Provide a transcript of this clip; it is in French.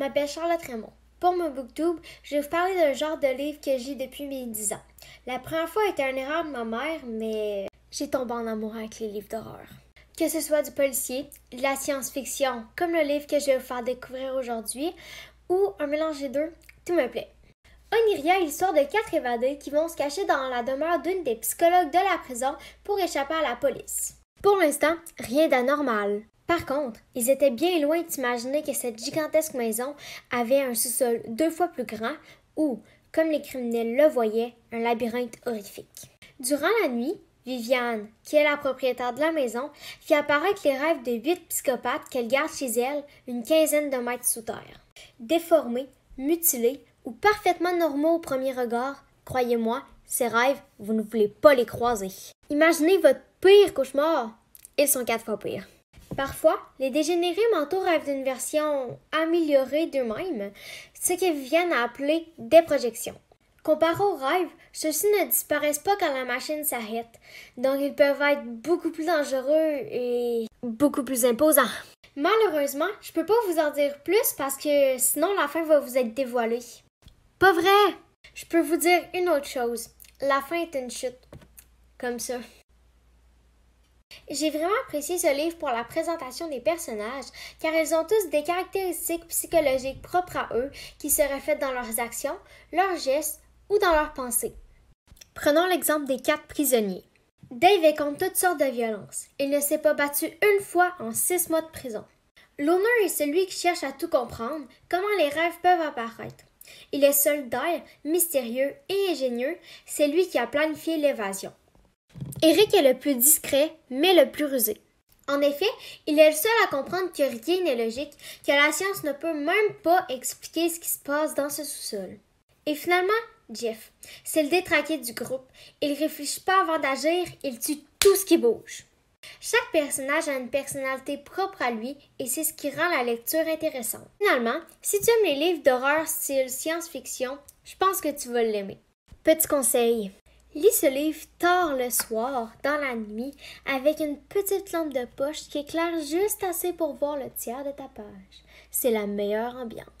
m'appelle Charlotte Raymond. Pour mon booktube, je vais vous parler d'un genre de livre que j'ai depuis mes 10 ans. La première fois était un erreur de ma mère, mais j'ai tombé en amour avec les livres d'horreur. Que ce soit du policier, de la science-fiction, comme le livre que je vais vous faire découvrir aujourd'hui, ou un mélange des deux, tout me plaît. Oniria est l'histoire de quatre évadés qui vont se cacher dans la demeure d'une des psychologues de la prison pour échapper à la police. Pour l'instant, rien d'anormal. Par contre, ils étaient bien loin d'imaginer que cette gigantesque maison avait un sous-sol deux fois plus grand ou, comme les criminels le voyaient, un labyrinthe horrifique. Durant la nuit, Viviane, qui est la propriétaire de la maison, fit apparaître les rêves de huit psychopathes qu'elle garde chez elle une quinzaine de mètres sous terre. Déformés, mutilés ou parfaitement normaux au premier regard, croyez-moi, ces rêves, vous ne voulez pas les croiser. Imaginez votre pire cauchemar ils sont quatre fois pires. Parfois, les dégénérés mentaux rêvent d'une version améliorée d'eux-mêmes, ce qu'ils viennent à appeler des projections. Comparé aux rêves, ceux-ci ne disparaissent pas quand la machine s'arrête, donc ils peuvent être beaucoup plus dangereux et beaucoup plus imposants. Malheureusement, je peux pas vous en dire plus parce que sinon la fin va vous être dévoilée. Pas vrai! Je peux vous dire une autre chose. La fin est une chute. Comme ça. J'ai vraiment apprécié ce livre pour la présentation des personnages, car ils ont tous des caractéristiques psychologiques propres à eux qui se reflètent dans leurs actions, leurs gestes ou dans leurs pensées. Prenons l'exemple des quatre prisonniers. Dave est contre toutes sortes de violences. Il ne s'est pas battu une fois en six mois de prison. L'honneur est celui qui cherche à tout comprendre, comment les rêves peuvent apparaître. Il est seul soldat, mystérieux et ingénieux, c'est lui qui a planifié l'évasion. Eric est le plus discret, mais le plus rusé. En effet, il est le seul à comprendre que rien n'est logique, que la science ne peut même pas expliquer ce qui se passe dans ce sous-sol. Et finalement, Jeff, c'est le détraqué du groupe. Il ne réfléchit pas avant d'agir, il tue tout ce qui bouge. Chaque personnage a une personnalité propre à lui et c'est ce qui rend la lecture intéressante. Finalement, si tu aimes les livres d'horreur style science-fiction, je pense que tu vas l'aimer. Petit conseil, Lis ce livre tard le soir, dans la nuit, avec une petite lampe de poche qui éclaire juste assez pour voir le tiers de ta page. C'est la meilleure ambiance.